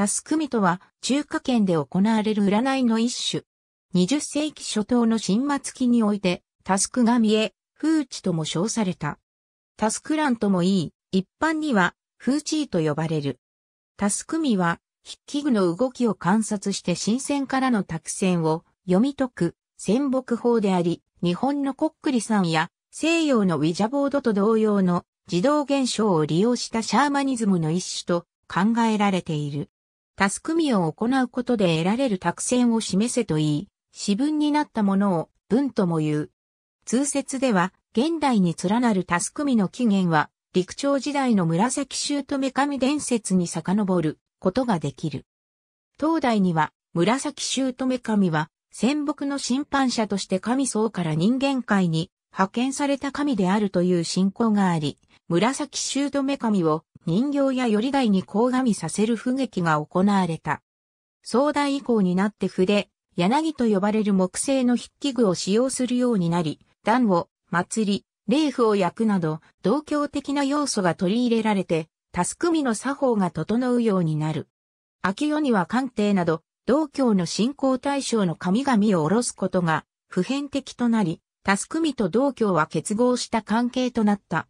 タスクミとは中華圏で行われる占いの一種。20世紀初頭の新末期において、タスクが見え、風地とも称された。タスクランともいい、一般には、風地と呼ばれる。タスクミは、筆記具の動きを観察して新鮮からの託戦を読み解く、戦木法であり、日本のコックリさんや、西洋のウィジャボードと同様の自動現象を利用したシャーマニズムの一種と考えられている。タスクミを行うことで得られる託戦を示せと言い、私文になったものを文とも言う。通説では、現代に連なるタスクミの起源は、陸朝時代の紫と女神伝説に遡ることができる。東大には、紫と女神は、戦北の審判者として神層から人間界に派遣された神であるという信仰があり、紫と女神を人形やより台に甲紙させる不劇が行われた。壮大以降になって筆、柳と呼ばれる木製の筆記具を使用するようになり、段を、祭り、霊符を焼くなど、同教的な要素が取り入れられて、タスクミの作法が整うようになる。秋夜には官邸など、道教の信仰対象の神々を下ろすことが普遍的となり、タスクミと道教は結合した関係となった。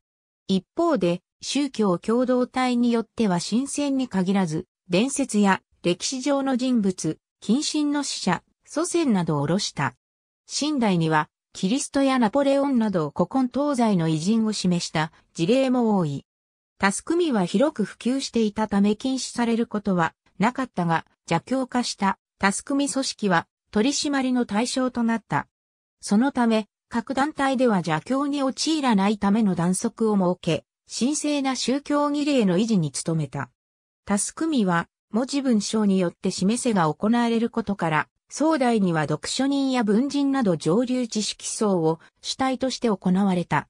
一方で、宗教共同体によっては新鮮に限らず、伝説や歴史上の人物、近親の死者、祖先などを下ろした。新代には、キリストやナポレオンなど古今東西の偉人を示した事例も多い。タスクミは広く普及していたため禁止されることはなかったが、邪教化したタスクミ組織は取り締まりの対象となった。そのため、各団体では邪教に陥らないための断則を設け、神聖な宗教儀礼の維持に努めた。タスクミは、文字文章によって示せが行われることから、壮大には読書人や文人など上流知識層を主体として行われた。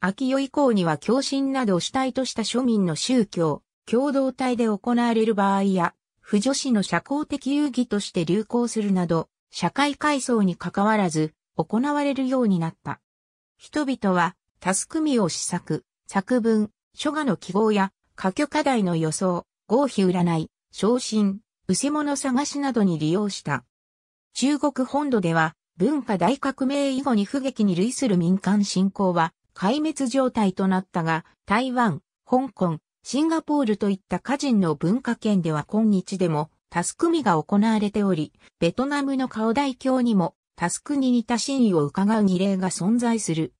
秋代以降には教神などを主体とした庶民の宗教、共同体で行われる場合や、不女子の社交的遊戯として流行するなど、社会階層に関わらず行われるようになった。人々は、タスクミを施策。作文、書画の記号や、科挙課題の予想、合否占い、昇進、うせ物探しなどに利用した。中国本土では、文化大革命以後に不劇に類する民間信仰は、壊滅状態となったが、台湾、香港、シンガポールといった歌人の文化圏では今日でも、タスクミが行われており、ベトナムの顔代表教にも、タスクに似た真意を伺う二例が存在する。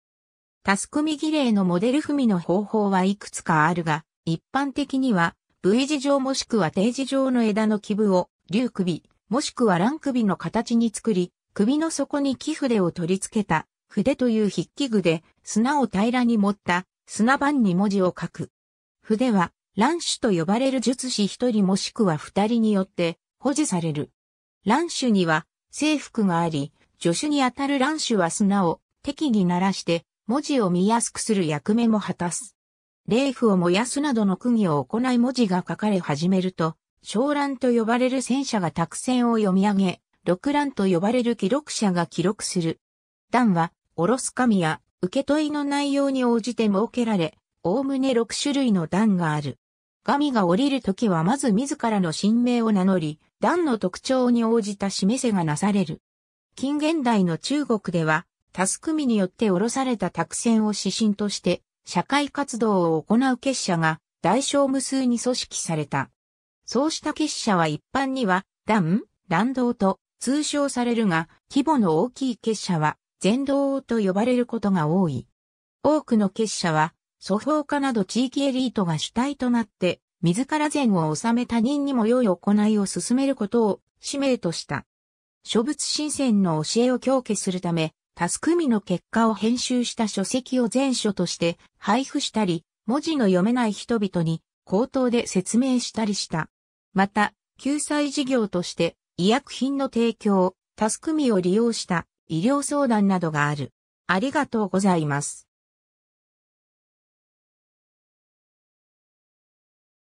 タスクミレ礼のモデル踏みの方法はいくつかあるが、一般的には、V 字状もしくは定字状の枝の基部を、竜首、もしくは乱首の形に作り、首の底に木筆を取り付けた、筆という筆記具で、砂を平らに持った、砂盤に文字を書く。筆は、乱手と呼ばれる術師一人もしくは二人によって、保持される。乱手には、制服があり、助手にあたる乱手は砂を適宜鳴らして、文字を見やすくする役目も果たす。霊符を燃やすなどの釘を行い文字が書かれ始めると、小乱と呼ばれる戦車が託戦を読み上げ、六乱と呼ばれる記録者が記録する。段は、おろす神や、受け問いの内容に応じて設けられ、おおむね6種類の段がある。神が降りるときはまず自らの神明を名乗り、段の特徴に応じた示せがなされる。近現代の中国では、タスクミによって降ろされた託戦を指針として、社会活動を行う結社が、大小無数に組織された。そうした結社は一般には、団、乱道と通称されるが、規模の大きい結社は、全道と呼ばれることが多い。多くの結社は、祖法家など地域エリートが主体となって、自ら善を治め他人にも良い行いを進めることを使命とした。諸仏神仙の教えを強化するため、タスクミの結果を編集した書籍を全書として配布したり、文字の読めない人々に口頭で説明したりした。また、救済事業として医薬品の提供、タスクミを利用した医療相談などがある。ありがとうございます。